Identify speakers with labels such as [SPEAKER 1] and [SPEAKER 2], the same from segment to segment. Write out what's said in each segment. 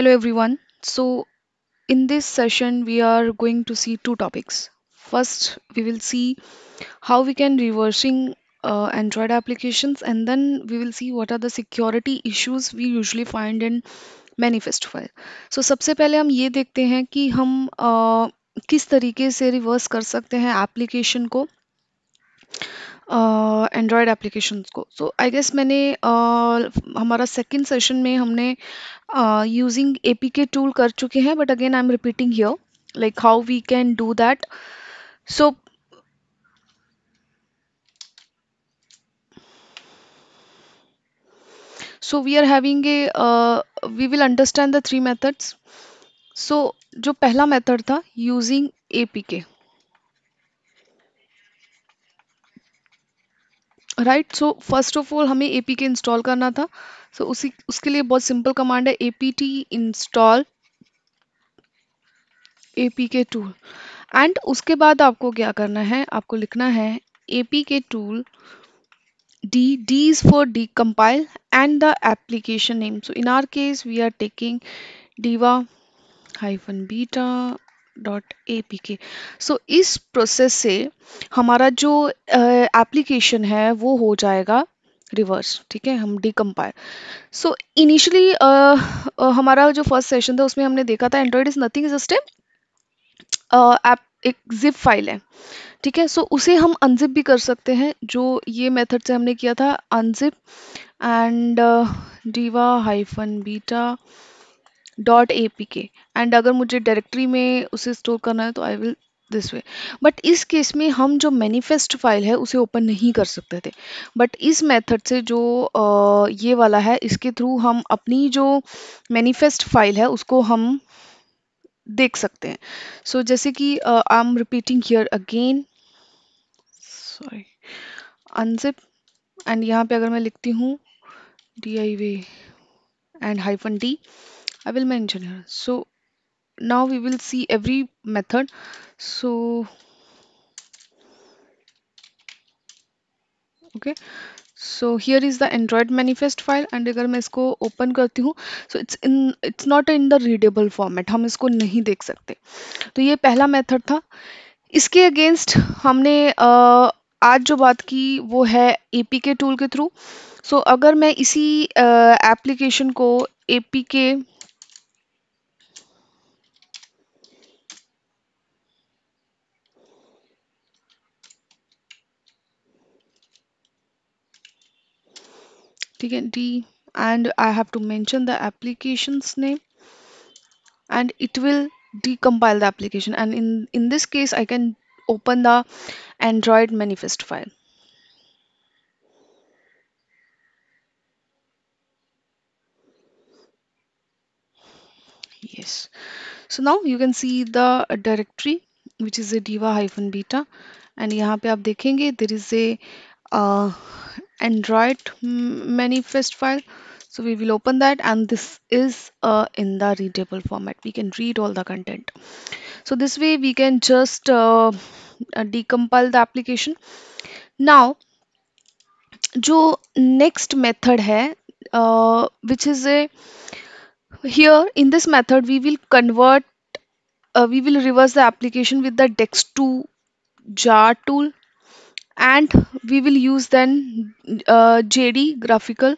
[SPEAKER 1] Hello everyone. So, in this session, we are going to see two topics. First, we will see how we can reversing uh, Android applications and then we will see what are the security issues we usually find in manifest file. So, सबसे पहले हम ये देखते हैं कि हम uh, किस तरीके से रिवर्स कर सकते हैं को एंड्रॉयड एप्लीकेशंस को सो आई गेस मैंने uh, हमारा सेकंड सेशन में हमने using A P K tool कर चुके हैं but again I am repeating here like how we can do that so so we are having a we will understand the three methods so जो पहला method था using A P K right so first of all हमें A के install करना था सो so, उसी उसके लिए बहुत सिंपल कमांड है A P T install A P K tool and उसके बाद आपको क्या करना है आपको लिखना है A P K tool D is for decompile and the application name so in our case we are taking diva hyphen beta dot A P K so इस प्रोसेस से हमारा जो एप्लीकेशन है वो हो जाएगा रिवर्स ठीक है हम डिकम्पायर सो इनिशियली हमारा जो फर्स्ट सेशन था उसमें हमने देखा था Android is nothing just app एक जिप फाइल है ठीक है सो उसे हम अनजिप भी कर सकते हैं जो ये मेथड से हमने किया था unzip and diva hyphen beta dot A P K and अगर मुझे डायरेक्टरी में उसे स्टोर करना है तो I will this way but इस केस में हम जो मैनिफेस्ट फाइल है उसे ओपन नहीं कर सकते थे बट इस मेथड से जो आ, ये वाला है इसके थ्रू हम अपनी जो मैनिफेस्ट फाइल है उसको हम देख सकते हैं सो so, जैसे कि I am repeating here again sorry unzip and यहाँ पे अगर मैं लिखती हूँ D I way and hyphen D I will mention here. So now we will see every method. So okay so here is the Android manifest file and अगर मैं इसको open करती हूँ so it's in it's not in the readable format हम इसको नहीं देख सकते तो ये पहला मेथड था इसके अगेंस्ट हमने uh, आज जो बात की वो है ए के टूल के थ्रू सो so, अगर मैं इसी एप्लीकेशन uh, को ए पी के ठीक and i have to mention the application's name and it will decompile the application and in in this case i can open the android manifest file yes so now you can see the directory which is a diva hyphen beta and here, you can see there is a uh, android manifest file so we will open that and this is uh, in the readable format we can read all the content so this way we can just uh, uh decompile the application now जो next method है uh, which is a here in this method we will convert uh, we will reverse the application with the dex2 jar tool and we will use then uh, JD graphical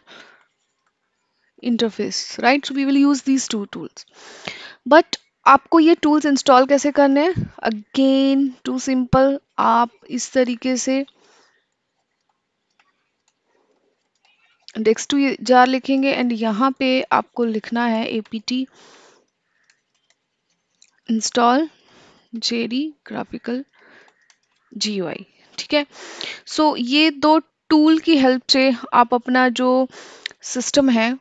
[SPEAKER 1] interface right so we will use these two tools but आपको ये tools install कैसे करने हैं again to simple आप इस तरीके से dex to jar लिखेंगे एंड यहाँ पे आपको लिखना है apt install JD graphical GUI ठीक है सो ये दो टूल की हेल्प से आप अपना जो सिस्टम है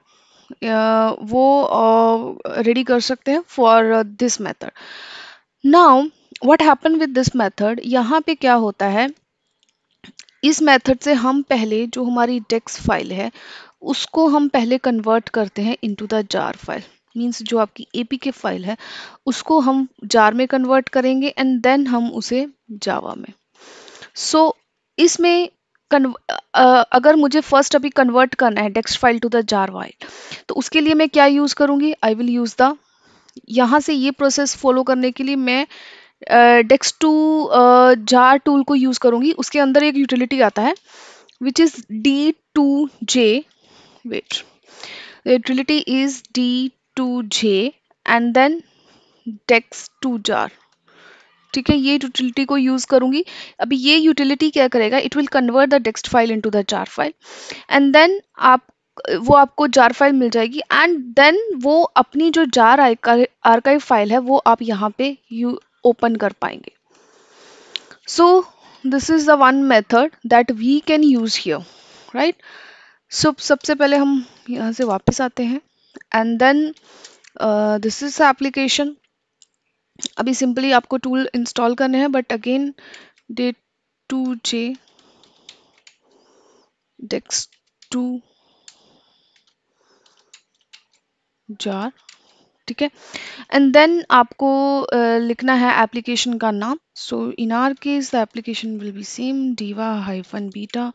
[SPEAKER 1] वो रेडी कर सकते हैं for this method now what happen with this method यहाँ पे क्या होता है इस मेथड से हम पहले जो हमारी डेक्स फाइल है उसको हम पहले कन्वर्ट करते हैं into the jar file means जो आपकी ए के फाइल है उसको हम जार में कन्वर्ट करेंगे एंड देन हम उसे जावा में सो so, इसमें कन अगर मुझे फर्स्ट अभी कन्वर्ट करना है text file to the jar while तो उसके लिए मैं क्या यूज़ करूँगी आई विल यूज़ द यहाँ से ये प्रोसेस फॉलो करने के लिए मैं डेक्स टू जार टूल को यूज़ करूँगी उसके अंदर एक यूटिलिटी आता है which is D to J wait utility is D to J and then dex to jar ठीक है ये यूटिलिटी को यूज़ करूँगी अभी ये यूटिलिटी क्या करेगा it will convert the text file into the jar file and then आप वो आपको जार फाइल मिल जाएगी एंड देन वो अपनी जो जार आर्काइव फाइल है वो आप यहाँ पे यू ओपन कर पाएंगे so this is the one method that we can use here right so सबसे पहले हम यहाँ से वापस आते हैं and then this is the application अभी सिंपली आपको टूल इंस्टॉल करने हैं but again D to J dex to jar ठीक है एंड देन आपको uh, लिखना है एप्लीकेशन का नाम so in our case the application will be same diva hyphen beta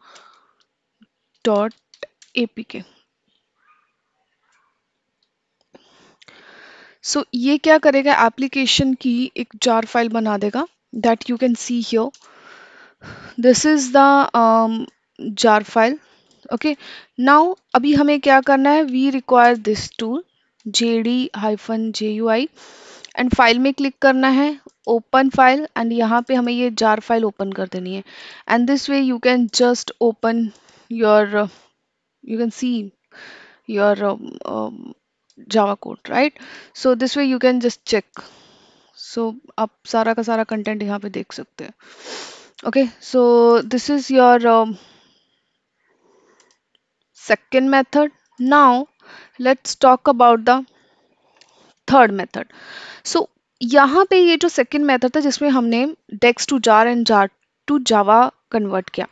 [SPEAKER 1] dot A P K so ये क्या करेगा एप्लीकेशन की एक जार फाइल बना देगा that you can see here this is the jar file okay now अभी हमें क्या करना है we require this tool J D hyphen J U I and file में क्लिक करना है ओपन फाइल एंड यहाँ पे हमें ये जार फाइल ओपन कर देनी है and this way you can just open your you can see your java code right so this way you can just check so आप सारा का सारा content यहाँ पे देख सकते हैं okay so this is your um, second method now let's talk about the third method so यहाँ पे ये जो सेकेंड मेथड था जिसमें हमने dex to jar and jar to Java convert किया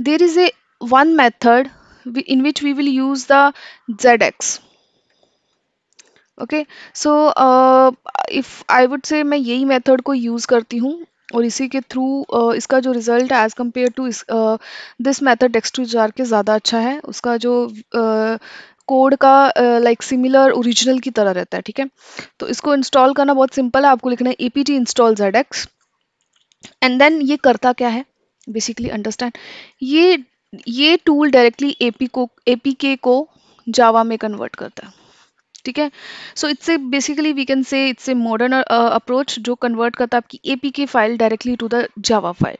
[SPEAKER 1] there is a one method in which we will use the Z X okay so if I would say मैं यही मेथड को यूज़ करती हूँ और इसी के थ्रू uh, इसका जो रिज़ल्ट एज़ कम्पेयर टू इस this method dex to jar के ज़्यादा अच्छा है उसका जो कोड uh, का लाइक सिमिलर ओरिजिनल की तरह रहता है ठीक है तो इसको इंस्टॉल करना बहुत सिंपल है आपको लिखना है A P T install Z X and then ये करता क्या है बेसिकली अंडरस्टैंड ये ये टूल डायरेक्टली ए पी को ए पी के को जावा में कन्वर्ट करता है ठीक है so it's a basically we can say it's a modern approach जो कन्वर्ट करता है आपकी APK file directly to the Java file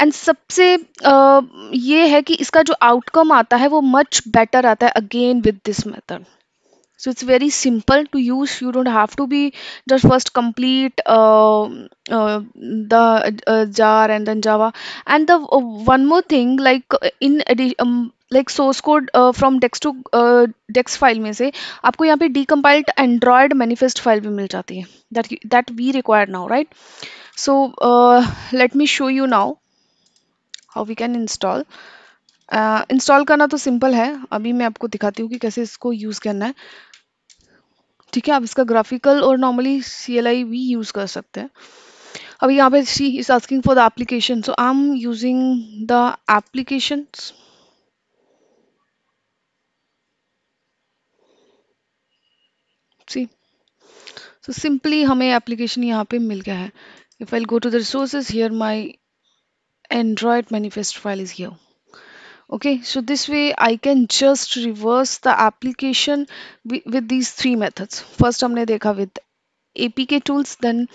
[SPEAKER 1] and सबसे uh, ये है कि इसका जो आउटकम आता है वो मच बेटर आता है again with this method so it's very simple to use you don't have to be just first complete uh, uh, the uh, jar and then java and the one more thing like in um, like source code from dex to dex file में से आपको यहाँ पे डीकम्पाइल्ड Android manifest file भी मिल जाती है that that we require now right so let me show you now how we can install install करना तो सिंपल है अभी मैं आपको दिखाती हूँ कि कैसे इसको यूज़ करना है ठीक है आप इसका ग्राफिकल और नॉर्मली सी एल आई भी यूज़ कर सकते हैं अब यहाँ पे she is asking for the application so I am using the applications see so simply हमें एप्लीकेशन यहाँ पे मिल गया है if I go to the resources here my Android manifest file is here okay so this way I can just reverse the application with these three methods first हमने देखा with A P K tools then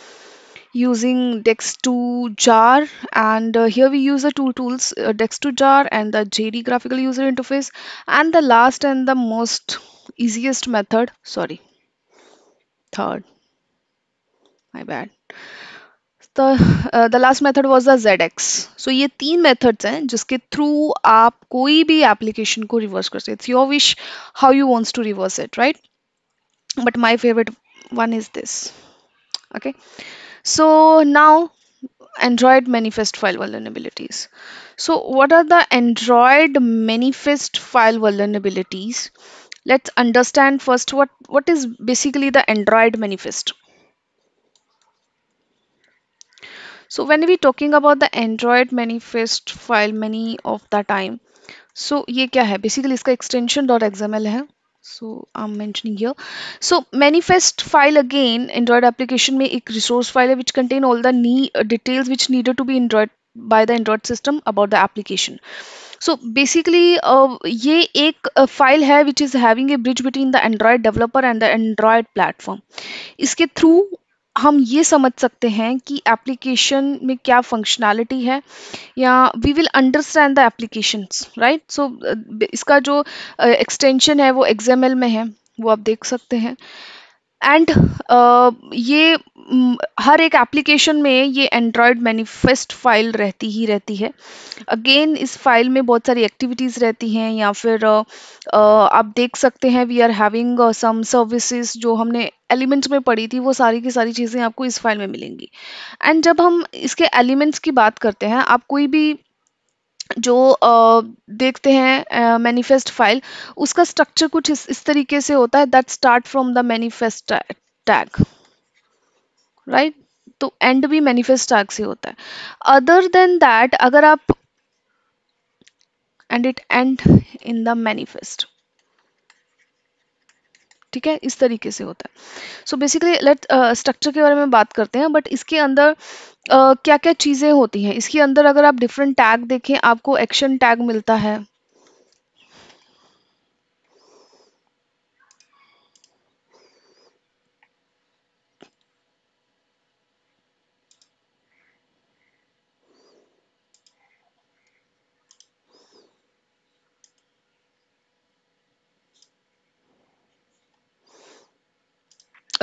[SPEAKER 1] using dex to jar and here we use the two tools dex to jar and the J D graphical user interface and the last and the most easiest method sorry my bad the uh, the last method was the zx so ये तीन methods हैं जिसके through आप कोई भी application को reverse कर it's your wish how you wants to reverse it right but my favorite one is this okay so now android manifest file vulnerabilities so what are the android manifest file vulnerabilities let's understand first what what is basically the android manifest so when we talking about the android manifest file many of the time so ye kya hai basically iska extension .xml hai so i'm mentioning here so manifest file again android application mein ek resource file which contain all the details which needed to be android by the android system about the application so basically uh, ये एक file uh, है which is having a bridge between the Android developer and the Android platform इसके through हम ये समझ सकते हैं कि एप्लीकेशन में क्या फंक्शनैलिटी है या we will understand the application right so इसका जो एक्सटेंशन uh, है वो एक्सएमएल में है वो आप देख सकते हैं एंड uh, ये हर एक एप्लीकेशन में ये एंड्रॉयड मैनिफेस्ट फाइल रहती ही रहती है अगेन इस फाइल में बहुत सारी एक्टिविटीज़ रहती हैं या फिर आप देख सकते हैं we are having some services जो हमने एलिमेंट्स में पढ़ी थी वो सारी की सारी चीज़ें आपको इस फाइल में मिलेंगी एंड जब हम इसके एलिमेंट्स की बात करते हैं आप कोई भी जो आ, देखते हैं मैनिफेस्ट फाइल उसका स्ट्रक्चर कुछ इस, इस तरीके से होता है that start from the manifest tag right right? तो एंड भी मैनिफेस्ट आग से होता है अदर देन दैट अगर आप end it end in the manifest ठीक है इस तरीके से होता है सो बेसिकली लेट स्ट्रक्चर के बारे में बात करते हैं बट इसके अंदर uh, क्या क्या चीज़ें होती हैं इसके अंदर अगर आप डिफरेंट टैग देखें आपको एक्शन टैग मिलता है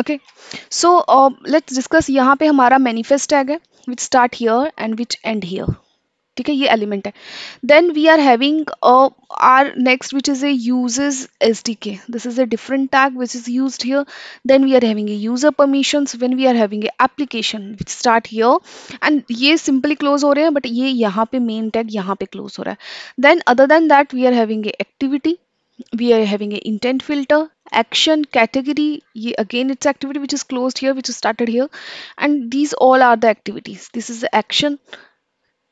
[SPEAKER 1] ओके सो लेट्स डिस्कस यहाँ पे हमारा मैनिफेस्ट टैग है which start here and which end here ठीक है ये एलिमेंट है then we are having are next which is a uses S D K this is a different tag which is use here then we are having a user permission when we are having a application which start here and ये simply close हो रहे हैं but ये यहाँ पे main tag यहाँ पे close हो रहा है then other than that we are having a activity we are having a intent filter action category ye, again it's activity which is closed here which is started here and these all are the activities this is the action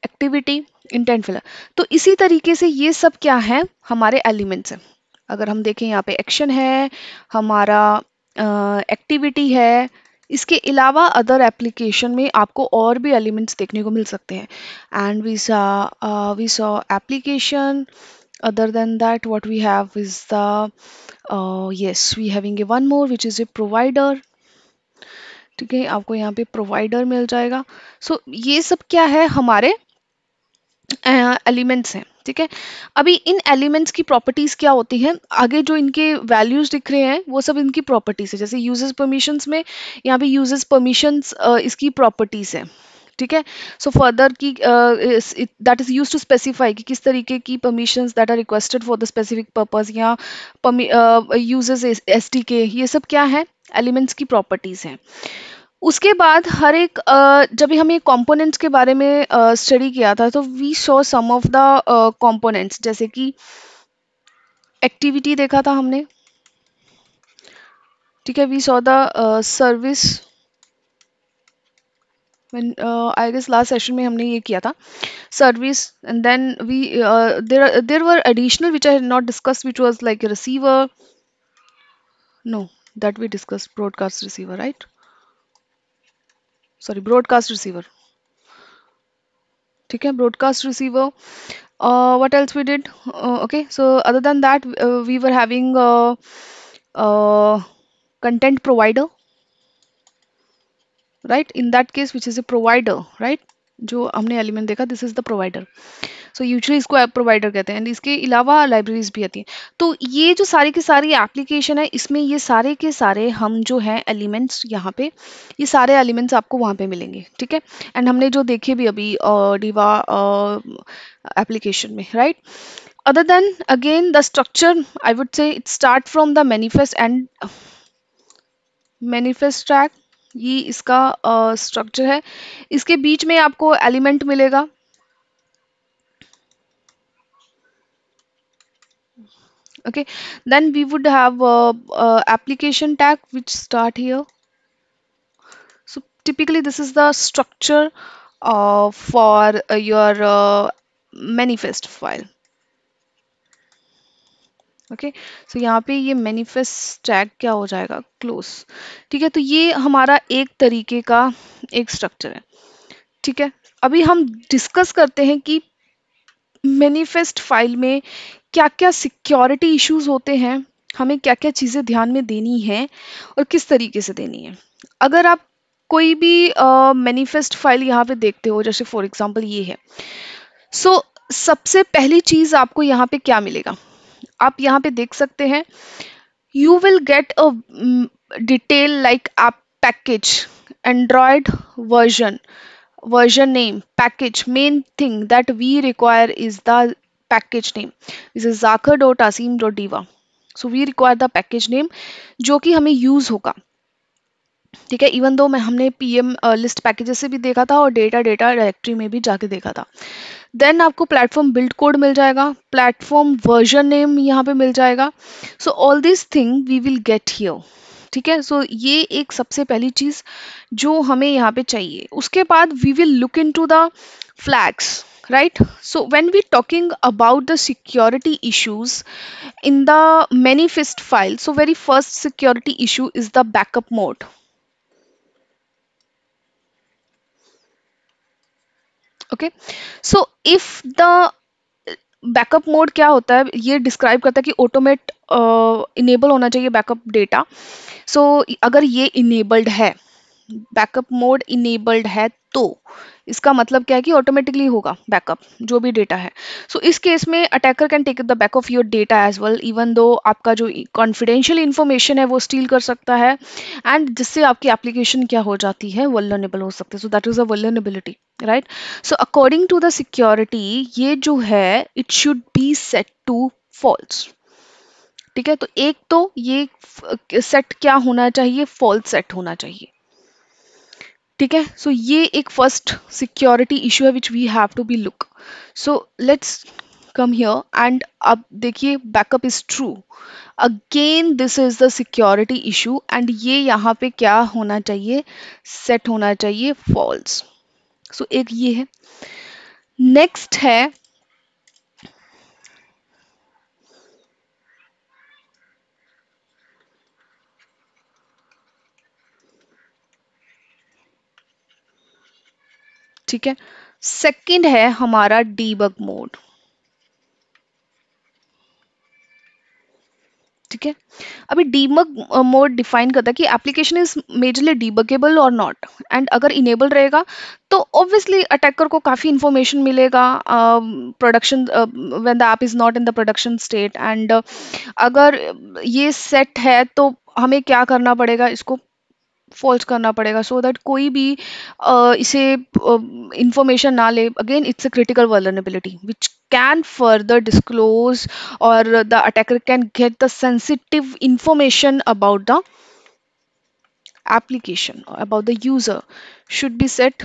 [SPEAKER 1] activity intent filler to isi tarike se ye sab kya hai hamare elements hai agar hum dekhe yahan pe action hai hamara uh, activity hai इसके अलावा other application में आपको और भी elements देखने को मिल सकते हैं and we saw we saw application other than that what we have is the uh, yes we having a one more which is a provider ठीक है आपको यहाँ पे प्रोवाइडर मिल जाएगा सो so, ये सब क्या है हमारे एलिमेंट्स हैं ठीक है अभी इन एलिमेंट्स की प्रॉपर्टीज़ क्या होती हैं आगे जो इनके वैल्यूज़ दिख रहे हैं वो सब इनकी प्रॉपर्टीज़ है जैसे यूजर्स परमिशंस में यहाँ पे यूजर्स परमिशंस इसकी प्रॉपर्टीज़ है ठीक है सो फर्दर की that is use to specify कि किस तरीके की permission that are requested for the specific purpose या यूजर्स एस uh, ये सब क्या है एलिमेंट्स की प्रॉपर्टीज हैं उसके बाद हर एक uh, जब हमें हमने कंपोनेंट्स के बारे में स्टडी uh, किया था तो we show some of the components जैसे कि एक्टिविटी देखा था हमने ठीक है we saw the service when uh, I guess last session we हमने ये किया service and then we uh, there there were additional which I had not discussed which was like a receiver no that we discussed broadcast receiver right sorry broadcast receiver Okay, broadcast receiver uh, what else we did uh, okay so other than that uh, we were having a uh, content provider right in that case which is a provider right जो हमने element देखा this is the provider so usually इसको app provider कहते हैं and इसके अलावा libraries भी आती हैं तो ये जो सारी के सारी एप्लीकेशन है इसमें ये सारे के सारे हम जो हैं एलिमेंट्स यहाँ पे ये सारे एलिमेंट्स आपको वहाँ पे मिलेंगे ठीक है एंड हमने जो देखे भी अभी डिवा एप्लीकेशन में right other than again the structure I would say it start from the manifest and manifest tag ये इसका स्ट्रक्चर है इसके बीच में आपको एलिमेंट मिलेगा okay then we would have application tag which start here so typically this is the structure for your manifest file okay so यहाँ पे ये मैनिफेस्ट टैग क्या हो जाएगा क्लोज ठीक है तो ये हमारा एक तरीके का एक स्ट्रक्चर है ठीक है अभी हम डिस्कस करते हैं कि मैनिफेस्ट फाइल में क्या क्या सिक्योरिटी इश्यूज होते हैं हमें क्या क्या चीज़ें ध्यान में देनी है और किस तरीके से देनी है अगर आप कोई भी मैनिफेस्ट फाइल यहाँ पे देखते हो जैसे फॉर एग्जांपल ये है सो so, सबसे पहली चीज़ आपको यहाँ पे क्या मिलेगा आप यहाँ पे देख सकते हैं you will get a detail like आप package Android version version name package main thing that we require is the package name is is dot Aseem dot DIVA so we require the package name जो कि हमें use होगा ठीक है even though मैं हमने P M list packages से भी देखा था और डेटा डेटा डायरेक्टरी में भी जाके देखा था देन आपको प्लेटफॉर्म बिल्ड कोड मिल जाएगा प्लेटफॉर्म वर्जन नेम यहाँ पे मिल जाएगा so all this thing we will get here ठीक है सो ये एक सबसे पहली चीज़ जो हमें यहाँ पे चाहिए उसके बाद we will look into the flags right so when we talking about the security issues in the manifest file so very first security issue is the backup mode okay so if the backup mode क्या होता है ये describe करता है कि automate enable uh, होना चाहिए backup data so अगर ये इनेबल्ड है बैकअप मोड इनेबल्ड है तो इसका मतलब क्या है कि ऑटोमेटिकली होगा बैकअप जो भी डेटा है सो so, इस केस में attacker can take the back of your data as well even though आपका जो कॉन्फिडेंशियल इन्फॉर्मेशन है वो स्टील कर सकता है एंड जिससे आपकी एप्लीकेशन क्या हो जाती है वलनेबल हो सकती है so that is a vulnerability right so according to the security ये जो है it should be set to false ठीक है तो एक तो ये सेट क्या होना चाहिए फॉल्स सेट होना चाहिए ठीक है सो ये एक फर्स्ट सिक्योरिटी इशू है which we have to be look so let's come here and अब देखिए backup is true again this is the security issue and ये यहाँ पे क्या होना चाहिए सेट होना चाहिए फॉल्स सो so, एक ये है नेक्स्ट है ठीक है सेकंड है हमारा डीबग मोड ठीक है अभी डीबग मोड डिफाइन करता है कि एप्लीकेशन इज मेजरली डीबगेबल और नॉट एंड अगर इनेबल रहेगा तो ऑब्वियसली अटैकर को काफ़ी इंफॉर्मेशन मिलेगा production when the app is not in the production state and अगर ये सेट है तो हमें क्या करना पड़ेगा इसको फॉल्स करना पड़ेगा सो so दैट कोई भी uh, इसे इंफॉर्मेशन uh, ना ले again it's a critical vulnerability which can further disclose और the attacker can get the sensitive information about the application about the user should be set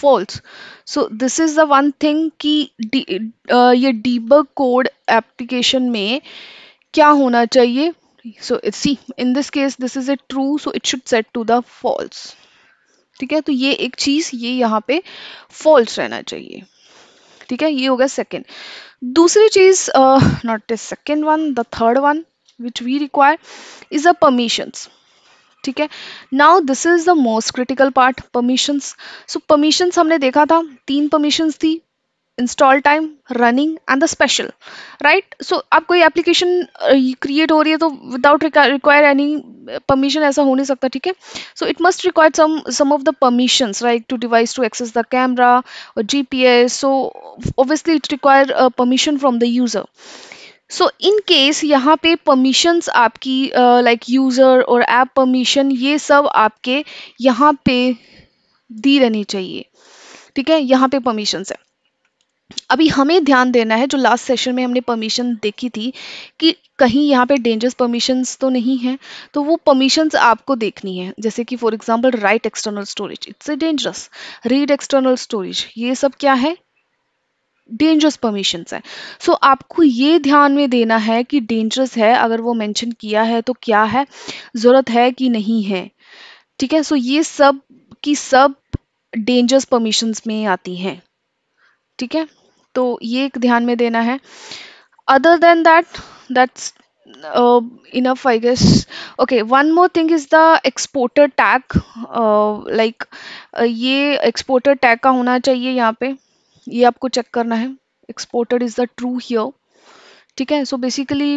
[SPEAKER 1] false so this is the one thing कि ये debug code application में क्या होना चाहिए so see in this case this is a true so it should set to the false ठीक है तो ये एक चीज ये यहाँ पे फॉल्स रहना चाहिए ठीक है ये होगा सेकेंड दूसरी चीज not a second one the third one which we require is a permissions ठीक है now this is the most critical part permissions so permissions हमने देखा था तीन परमिशंस थी install time running and the special right so आप कोई application create हो रही है तो विदाउट रिक्वायर एनी परमिशन ऐसा हो नहीं सकता ठीक है so it must require some some of the permissions right to device to access the camera और G P S so obviously it require permission from the user so in case यहाँ पे permissions आपकी like user और app permission ये सब आपके यहाँ पे दी रहनी चाहिए ठीक है यहाँ पे परमिशंस है अभी हमें ध्यान देना है जो लास्ट सेशन में हमने परमिशन देखी थी कि कहीं यहाँ पे डेंजरस परमिशंस तो नहीं है तो वो परमिशंस आपको देखनी है जैसे कि for example right external storage it's a dangerous read external storage ये सब क्या है डेंजरस परमिशंस है सो so, आपको ये ध्यान में देना है कि डेंजरस है अगर वो मैंशन किया है तो क्या है ज़रूरत है कि नहीं है ठीक है सो so, ये सब की सब डेंजरस परमिशंस में आती हैं ठीक है तो ये एक ध्यान में देना है other than that that's enough I guess okay one more thing is the exporter tag like ये एक्सपोर्टर टैग का होना चाहिए यहाँ पे ये आपको चेक करना है exported is the true here ठीक है सो बेसिकली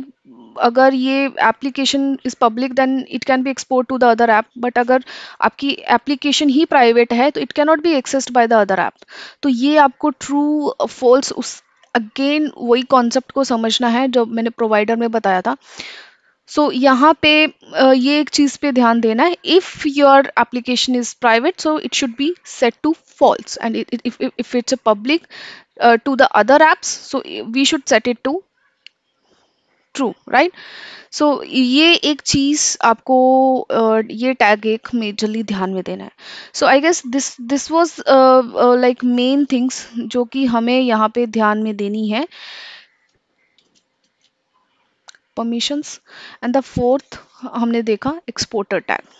[SPEAKER 1] अगर ये application is public then it can be export to the other app but अगर आपकी एप्लीकेशन ही प्राइवेट है तो it can not be accessed by the other app तो ये आपको ट्रू फॉल्स उस अगेन वही कॉन्सेप्ट को समझना है जो मैंने प्रोवाइडर में बताया था सो so, यहाँ पे ये एक चीज़ पे ध्यान देना है if your application is private so it should be set to false and if it's a public to the other apps so we should set it to true right so ये एक चीज़ आपको ये टैग एक majorly ध्यान में देना है so I guess this this was like main things जो कि हमें यहाँ पे ध्यान में देनी है परमिशंस एंड द फोर्थ हमने देखा एक्सपोर्टर टैग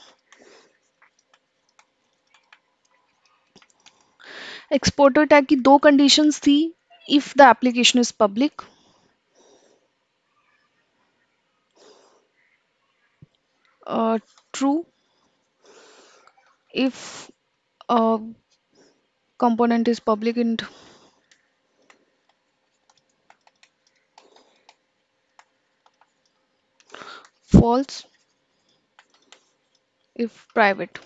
[SPEAKER 1] एक्सपोर्टर टैग की दो कंडीशंस थी if the application is public uh, true if a component is public and false if private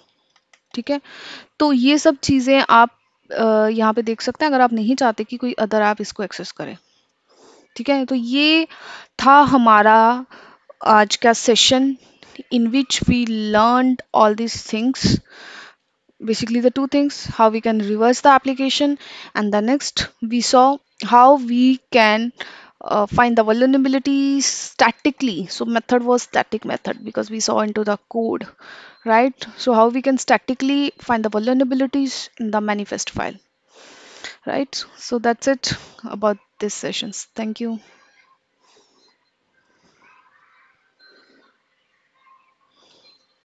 [SPEAKER 1] ठीक है तो ये सब चीज़ें आप uh, यहाँ पे देख सकते हैं अगर आप नहीं चाहते कि कोई अदर ऐप इसको एक्सेस करे ठीक है तो ये था हमारा आज का session in which we learned all these things basically the two things how we can reverse the application and the next we saw how we can uh, find the vulnerability statically so method was static method because we saw into the code right so how we can statically find the vulnerabilities in the manifest file right so that's it about this sessions thank you